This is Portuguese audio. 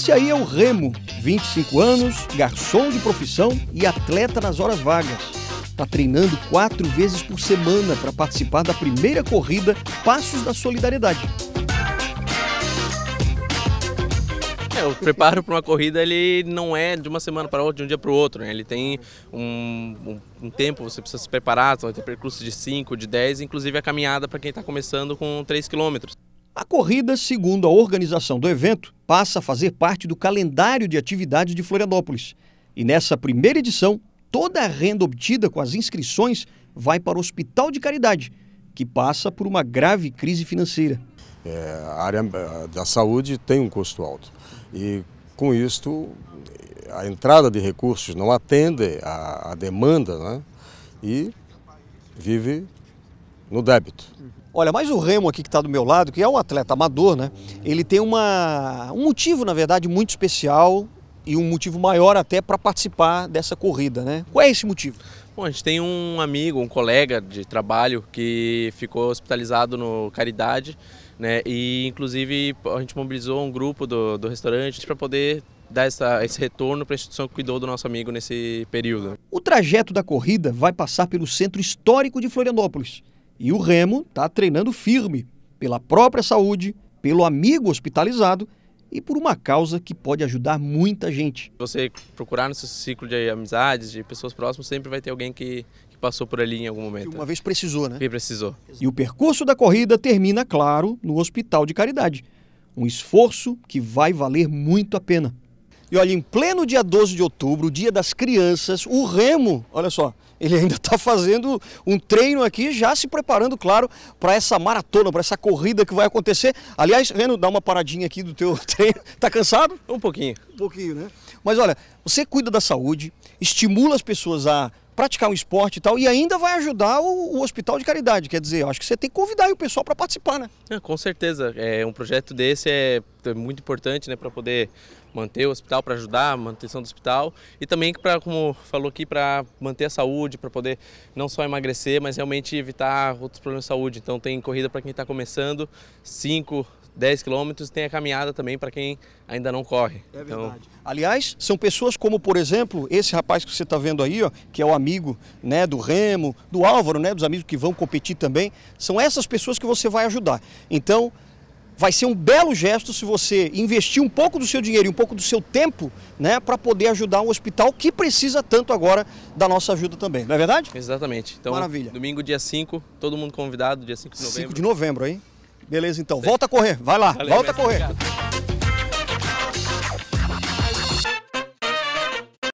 Esse aí é o Remo, 25 anos, garçom de profissão e atleta nas horas vagas. Está treinando quatro vezes por semana para participar da primeira corrida Passos da Solidariedade. É, o preparo para uma corrida ele não é de uma semana para outra, de um dia para o outro. Né? Ele tem um, um, um, tempo, você precisa se preparar, então vai ter percurso de 5, de 10, inclusive a caminhada para quem está começando com 3 quilômetros. A corrida, segundo a organização do evento, passa a fazer parte do calendário de atividades de Florianópolis. E nessa primeira edição, toda a renda obtida com as inscrições vai para o Hospital de Caridade, que passa por uma grave crise financeira. É, a área eh, da saúde tem um custo alto e, com isto, a entrada de recursos não atende à, demanda né? e vive no débito. Uhum. Olha, mas o Remo aqui que está do meu lado, que é um atleta amador, né? Ele tem uma, um motivo, na verdade, muito especial e um motivo maior até para participar dessa corrida, né? Qual é esse motivo? Bom, a gente tem um amigo, um colega de trabalho que ficou hospitalizado no Caridade, né? E inclusive a gente mobilizou um grupo do, do restaurante para poder dar essa, esse retorno para a instituição que cuidou do nosso amigo nesse período. O trajeto da corrida vai passar pelo centro histórico de Florianópolis e o Remo está treinando firme pela própria saúde, pelo amigo hospitalizado e por uma causa que pode ajudar muita gente. Você procurar no seu ciclo de amizades, de pessoas próximas, sempre vai ter alguém que, que passou por ali em algum momento. Que uma vez precisou, né? Que precisou. E o percurso da corrida termina, claro, no Hospital de Caridade. Um esforço que vai valer muito a pena. E olha, em pleno dia 12 de outubro, dia das crianças, o Remo, olha só, ele ainda está fazendo um treino aqui, já se preparando, claro, para essa maratona, para essa corrida que vai acontecer. Aliás, Reno, dá uma paradinha aqui do teu treino. Tá cansado? Um pouquinho. Um pouquinho, né? Mas olha, você cuida da saúde, estimula as pessoas a praticar um esporte e tal, e ainda vai ajudar o, o hospital de caridade. Quer dizer, acho que você tem que convidar o pessoal para participar, né? É, com certeza. É, um projeto desse é, é muito importante né, para poder manter o hospital, para ajudar a manutenção do hospital e também, pra, como falou aqui, para manter a saúde, para poder não só emagrecer, mas realmente evitar outros problemas de saúde. Então tem corrida para quem está começando, cinco 10 quilômetros, tem a caminhada também para quem ainda não corre. É então verdade. Então... Aliás, são pessoas como, por exemplo, esse rapaz que você está vendo aí, ó, que é o amigo né, do Remo, do Álvaro, né, dos amigos que vão competir também. São essas pessoas que você vai ajudar. Então, vai ser um belo gesto se você investir um pouco do seu dinheiro e um pouco do seu tempo, né, para poder ajudar um hospital que precisa tanto agora da nossa ajuda também, não é verdade? Exatamente. Então, Maravilha. domingo, dia 5, todo mundo convidado, dia 5 de novembro. 5 de novembro, hein? Beleza, então. Volta a correr. Vai lá. Valeu, Volta a correr. Obrigado.